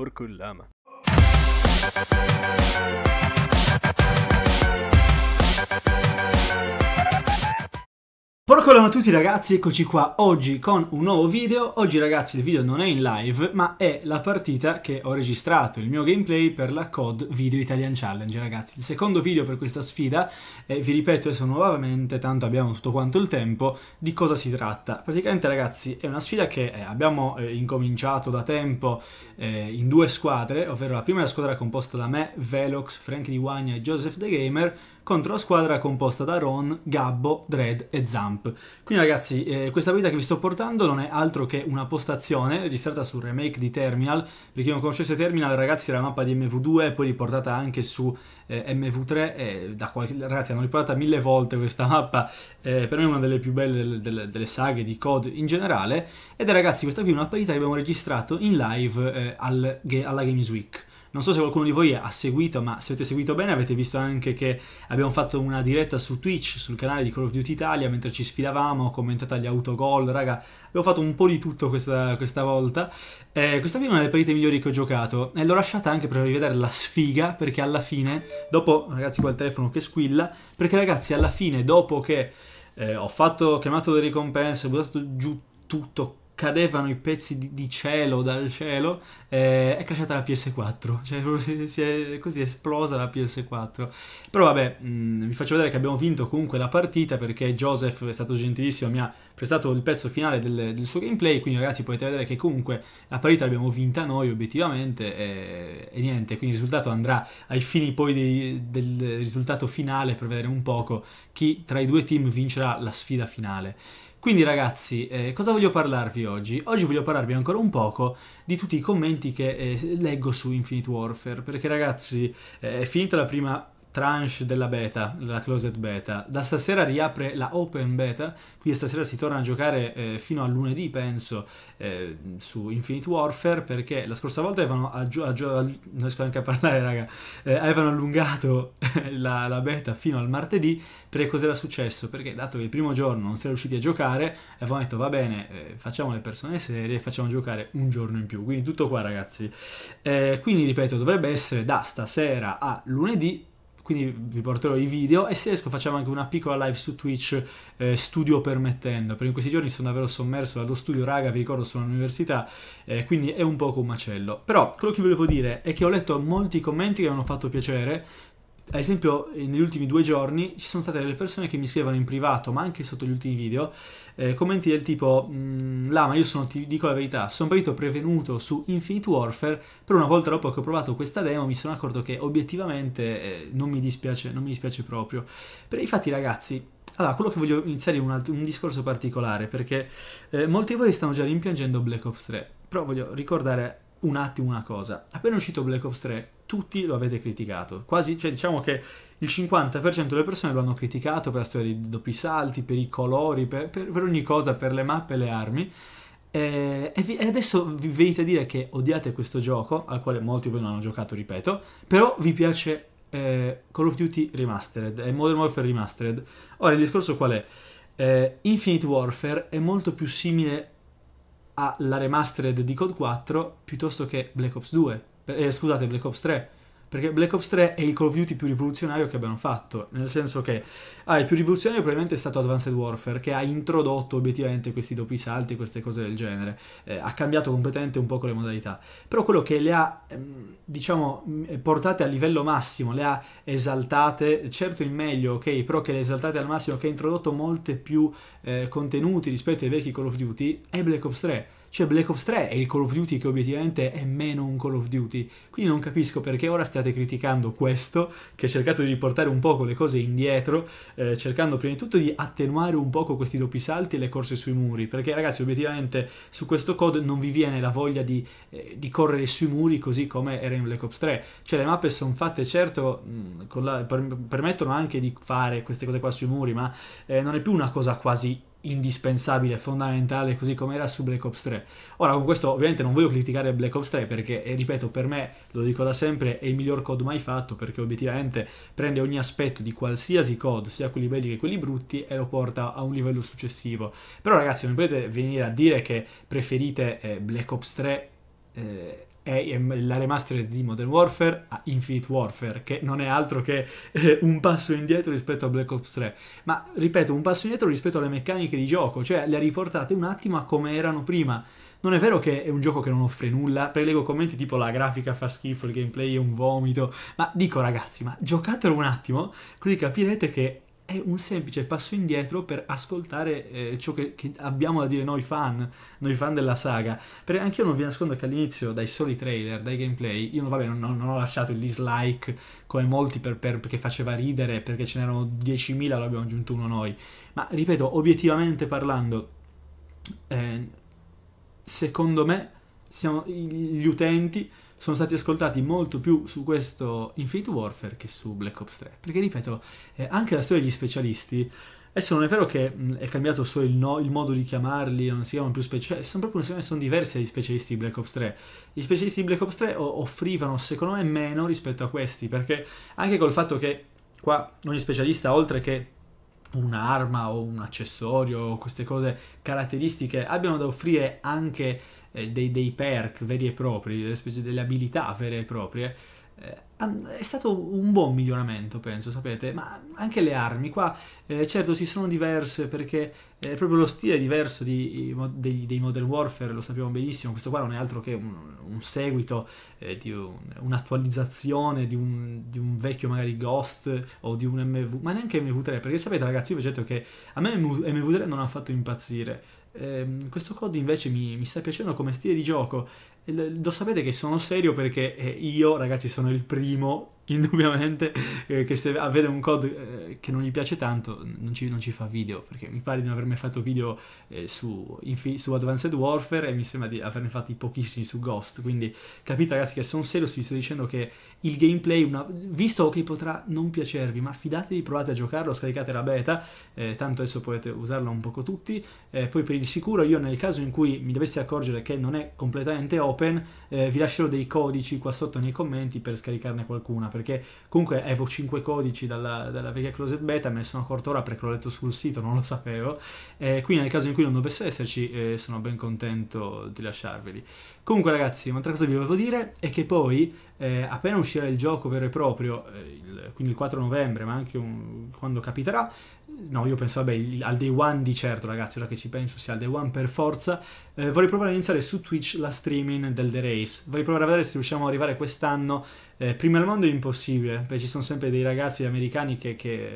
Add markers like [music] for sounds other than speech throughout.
por Kurlama. Corcolam a tutti ragazzi, eccoci qua oggi con un nuovo video. Oggi ragazzi il video non è in live, ma è la partita che ho registrato, il mio gameplay per la COD Video Italian Challenge ragazzi. Il secondo video per questa sfida, eh, vi ripeto adesso nuovamente, tanto abbiamo tutto quanto il tempo, di cosa si tratta. Praticamente ragazzi è una sfida che eh, abbiamo eh, incominciato da tempo eh, in due squadre, ovvero la prima è la squadra composta da me, Velox, Frank Di Wagna e Joseph The Gamer, contro la squadra composta da Ron, Gabbo, Dread e Zamp. Quindi ragazzi, eh, questa guida che vi sto portando non è altro che una postazione registrata sul remake di Terminal, per chi non conoscesse Terminal ragazzi era la mappa di MV2 poi riportata anche su eh, MV3, eh, qualche... ragazzi hanno riportata mille volte questa mappa, eh, per me è una delle più belle delle, delle, delle saghe di COD in generale, ed è ragazzi questa qui è una partita che abbiamo registrato in live eh, al... alla Games Week. Non so se qualcuno di voi ha seguito, ma se avete seguito bene avete visto anche che abbiamo fatto una diretta su Twitch, sul canale di Call of Duty Italia, mentre ci sfilavamo, ho commentato gli autogol, raga, abbiamo fatto un po' di tutto questa, questa volta. Eh, questa è una delle partite migliori che ho giocato e l'ho lasciata anche per rivedere la sfiga, perché alla fine, dopo, ragazzi qua il telefono che squilla, perché ragazzi alla fine, dopo che eh, ho fatto, chiamato le ricompense, ho buttato giù tutto cadevano i pezzi di, di cielo dal cielo, eh, è cresciuta la PS4, cioè si è così esplosa la PS4. Però vabbè, mh, mm, vi faccio vedere che abbiamo vinto comunque la partita perché Joseph è stato gentilissimo, mi ha prestato il pezzo finale del, del suo gameplay, quindi ragazzi potete vedere che comunque la partita l'abbiamo vinta noi obiettivamente e, e, niente, quindi il risultato andrà ai fini poi dei, del risultato finale per vedere un poco chi tra i due team vincerà la sfida finale. Quindi ragazzi, eh, cosa voglio parlarvi oggi? Oggi voglio parlarvi ancora un poco di tutti i commenti che eh, leggo su Infinite Warfare, perché ragazzi, eh, è finita la prima tranche della beta, la closed beta. Da stasera riapre la open beta, quindi stasera si torna a giocare eh, fino a lunedì, penso, eh, su Infinite Warfare, perché la scorsa volta avevano, aggi- aggi- non riesco neanche a parlare, raga, eh, avevano allungato [laughs] la, la, beta fino al martedì, perché cos'era successo? Perché dato che il primo giorno non si era riusciti a giocare, avevano detto va bene, eh, facciamo le persone serie e facciamo giocare un giorno in più, quindi tutto qua ragazzi. Eh, quindi ripeto, dovrebbe essere da stasera a lunedì, quindi vi porterò i video e se riesco facciamo anche una piccola live su Twitch eh, studio permettendo perché in questi giorni sono davvero sommerso dallo studio raga vi ricordo sono all'università eh, quindi è un poco un macello però quello che volevo dire è che ho letto molti commenti che mi hanno fatto piacere ad esempio eh, negli ultimi due giorni ci sono state delle persone che mi scrivono in privato, ma anche sotto gli ultimi video, eh, commenti del tipo mm, Lama, io sono, ti dico la verità, sono partito prevenuto su Infinite Warfare, però una volta dopo che ho provato questa demo mi sono accorto che obiettivamente eh, non, mi dispiace, non mi dispiace proprio. Per infatti ragazzi, allora, quello che voglio iniziare è un, altro, un discorso particolare, perché eh, molti di voi stanno già rimpiangendo Black Ops 3, però voglio ricordare un attimo una cosa. Appena uscito Black Ops 3, tutti lo avete criticato. Quasi, cioè diciamo che il 50% delle persone lo hanno criticato per la storia dei doppi salti, per i colori, per, per, per ogni cosa, per le mappe, le armi. Eh, e, vi, e, adesso vi venite a dire che odiate questo gioco, al quale molti di voi non hanno giocato, ripeto, però vi piace eh, Call of Duty Remastered e Modern Warfare Remastered. Ora, il discorso qual è? Eh, Infinite Warfare è molto più simile alla remastered di Code 4 piuttosto che Black Ops 2, eh, scusate, Black Ops 3. Perché Black Ops 3 è il Call of Duty più rivoluzionario che abbiano fatto. Nel senso che ah, il più rivoluzionario probabilmente è stato Advanced Warfare, che ha introdotto obiettivamente questi doppi salti, queste cose del genere. Eh, ha cambiato completamente un po' le modalità. Però quello che le ha, ehm, diciamo, eh, portate a livello massimo, le ha esaltate, certo in meglio, ok, però che le ha esaltate al massimo, che ha introdotto molte più eh, contenuti rispetto ai vecchi Call of Duty, è Black Ops 3 cioè Black Ops 3 è il Call of Duty che obiettivamente è meno un Call of Duty. Quindi non capisco perché ora state criticando questo, che ha cercato di riportare un poco le cose indietro, eh, cercando prima di tutto di attenuare un poco questi doppi salti e le corse sui muri, perché ragazzi obiettivamente su questo code non vi viene la voglia di, eh, di correre sui muri così come era in Black Ops 3. Cioè le mappe sono fatte certo, mh, mm, la, per, permettono anche di fare queste cose qua sui muri, ma eh, non è più una cosa quasi indispensabile, fondamentale, così come era su Black Ops 3. Ora, con questo ovviamente non voglio criticare Black Ops 3 perché, eh, ripeto, per me, lo dico da sempre, è il miglior COD mai fatto perché obiettivamente prende ogni aspetto di qualsiasi COD, sia quelli belli che quelli brutti, e lo porta a un livello successivo. Però ragazzi, non potete venire a dire che preferite eh, Black Ops 3... Eh, è la remastered di Modern Warfare a Infinite Warfare, che non è altro che eh, un passo indietro rispetto a Black Ops 3. Ma ripeto, un passo indietro rispetto alle meccaniche di gioco, cioè le riportate un attimo a come erano prima. Non è vero che è un gioco che non offre nulla, prelego commenti tipo la grafica fa schifo, il gameplay è un vomito, ma dico ragazzi, ma giocatelo un attimo, così capirete che è un semplice passo indietro per ascoltare eh, ciò che, che, abbiamo da dire noi fan, noi fan della saga. Perché anche io non vi nascondo che all'inizio, dai soli trailer, dai gameplay, io vabbè, non, non ho lasciato il dislike come molti per, per, perché faceva ridere, perché ce n'erano 10.000, lo abbiamo aggiunto uno noi. Ma ripeto, obiettivamente parlando, eh, secondo me siamo gli utenti sono stati ascoltati molto più su questo Infinite Warfare che su Black Ops 3. Perché, ripeto, eh, anche la storia degli specialisti, adesso non è vero che mm, è cambiato solo il, no, il, modo di chiamarli, non si chiamano più specialisti, eh, sono proprio una, sono diversi dagli specialisti di Black Ops 3. Gli specialisti di Black Ops 3 offrivano, secondo me, meno rispetto a questi, perché anche col fatto che qua ogni specialista, oltre che un'arma o un accessorio, o queste cose caratteristiche, abbiano da offrire anche eh, dei, dei, perk veri e propri, delle, specie, delle abilità vere e proprie, eh, è stato un buon miglioramento, penso, sapete, ma anche le armi qua, eh, certo, si sono diverse perché eh, proprio lo stile è diverso di, dei, dei, Modern Warfare, lo sappiamo benissimo, questo qua non è altro che un, un seguito, eh, un'attualizzazione un di, un, di un, vecchio magari Ghost o di un MV, ma neanche MV3, perché sapete ragazzi, io vi ho detto che a me MV3 non ha fatto impazzire, Ehm, questo COD invece mi, mi, sta piacendo come stile di gioco. Lo sapete che sono serio perché eh, io, ragazzi, sono il primo [laughs] indubbiamente eh, che se avere un code eh, che non gli piace tanto non ci, non ci, fa video perché mi pare di non aver mai fatto video eh, su, su, Advanced Warfare e mi sembra di averne fatti pochissimi su Ghost quindi capite ragazzi che sono serio vi sto dicendo che il gameplay una, visto che potrà non piacervi ma fidatevi provate a giocarlo scaricate la beta eh, tanto adesso potete usarla un poco tutti eh, poi per il sicuro io nel caso in cui mi dovessi accorgere che non è completamente open eh, vi lascerò dei codici qua sotto nei commenti per scaricarne qualcuna per perché comunque avevo 5 codici dalla, dalla vecchia closet beta, me ne sono accorto ora perché l'ho letto sul sito, non lo sapevo, eh, quindi nel caso in cui non dovesse esserci eh, sono ben contento di lasciarveli. Comunque, ragazzi, un'altra cosa che vi volevo dire è che poi, eh, appena uscirà il gioco vero e proprio, eh, il, quindi il 4 novembre, ma anche un, quando capiterà, eh, no, io penso, vabbè, il, al day one di certo, ragazzi, ora che ci penso sia al day one per forza, eh, vorrei provare a iniziare su Twitch la streaming del The Race. Vorrei provare a vedere se riusciamo ad arrivare quest'anno. Eh, prima al mondo è impossibile, perché ci sono sempre dei ragazzi americani che, che,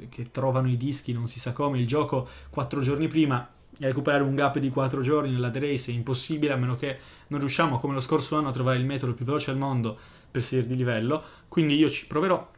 eh, che trovano i dischi, non si sa come, il gioco 4 giorni prima recuperare un gap di 4 giorni nella race è impossibile a meno che non riusciamo come lo scorso anno a trovare il metodo più veloce al mondo per salire di livello quindi io ci proverò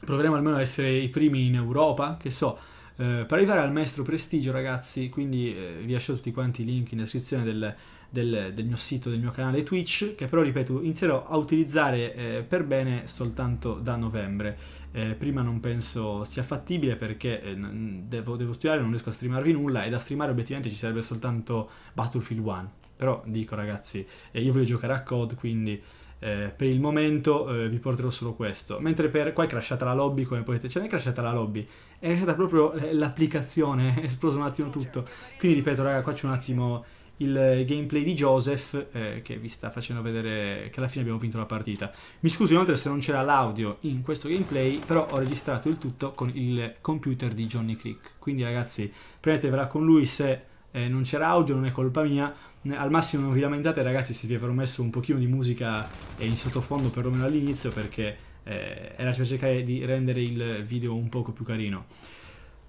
proveremo almeno ad essere i primi in Europa che so eh, per arrivare al maestro prestigio ragazzi quindi eh, vi lascio tutti quanti i link in descrizione del, del, del, mio sito, del mio canale Twitch, che però, ripeto, inizierò a utilizzare eh, per bene soltanto da novembre. Eh, prima non penso sia fattibile perché eh, devo, devo, studiare, non riesco a streamarvi nulla e da streamare obiettivamente ci sarebbe soltanto Battlefield 1. Però dico ragazzi, eh, io voglio giocare a COD, quindi... Eh, per il momento eh, vi porterò solo questo. Mentre per qua è crashata la lobby, come potete, Ce cioè, n'è crashata la lobby, è crashata proprio eh, l'applicazione, [laughs] è esploso un attimo tutto. Quindi ripeto, raga, qua c'è un attimo il gameplay di Joseph eh, che vi sta facendo vedere che alla fine abbiamo vinto la partita. Mi scuso inoltre se non c'era l'audio in questo gameplay, però ho registrato il tutto con il computer di Johnny Crick. Quindi ragazzi, prendetevela con lui se eh, non c'era audio, non è colpa mia. Al massimo non vi lamentate ragazzi se vi avrò messo un pochino di musica eh, in sottofondo perlomeno all'inizio perché eh, era per cercare di rendere il video un poco più carino.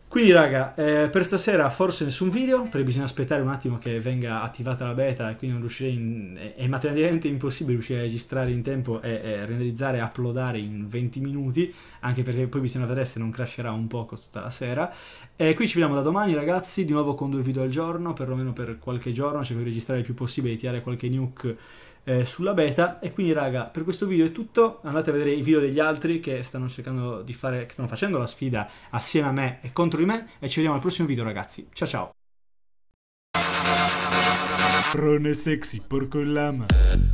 Quindi raga, eh, per stasera forse nessun video, perché bisogna aspettare un attimo che venga attivata la beta e quindi non riuscirei, in, è, è materialmente impossibile riuscire a registrare in tempo e, e renderizzare e uploadare in 20 minuti, anche perché poi bisogna vedere se non crasherà un poco tutta la sera. E qui ci vediamo da domani ragazzi, di nuovo con due video al giorno, perlomeno per qualche giorno, cerco di registrare il più possibile, di tirare qualche nuke eh, sulla beta e quindi raga per questo video è tutto andate a vedere i video degli altri che stanno cercando di fare che stanno facendo la sfida assieme a me e contro di me e ci vediamo al prossimo video ragazzi ciao ciao Rone sexy porco in lama